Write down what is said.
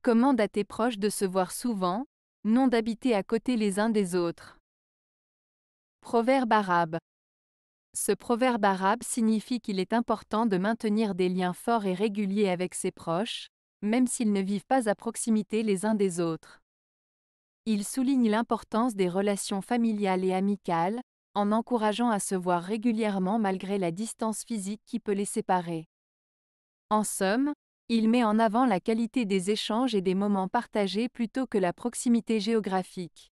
commande à tes proches de se voir souvent, non d'habiter à côté les uns des autres. Proverbe arabe. Ce proverbe arabe signifie qu'il est important de maintenir des liens forts et réguliers avec ses proches, même s'ils ne vivent pas à proximité les uns des autres. Il souligne l'importance des relations familiales et amicales, en encourageant à se voir régulièrement malgré la distance physique qui peut les séparer. En somme, il met en avant la qualité des échanges et des moments partagés plutôt que la proximité géographique.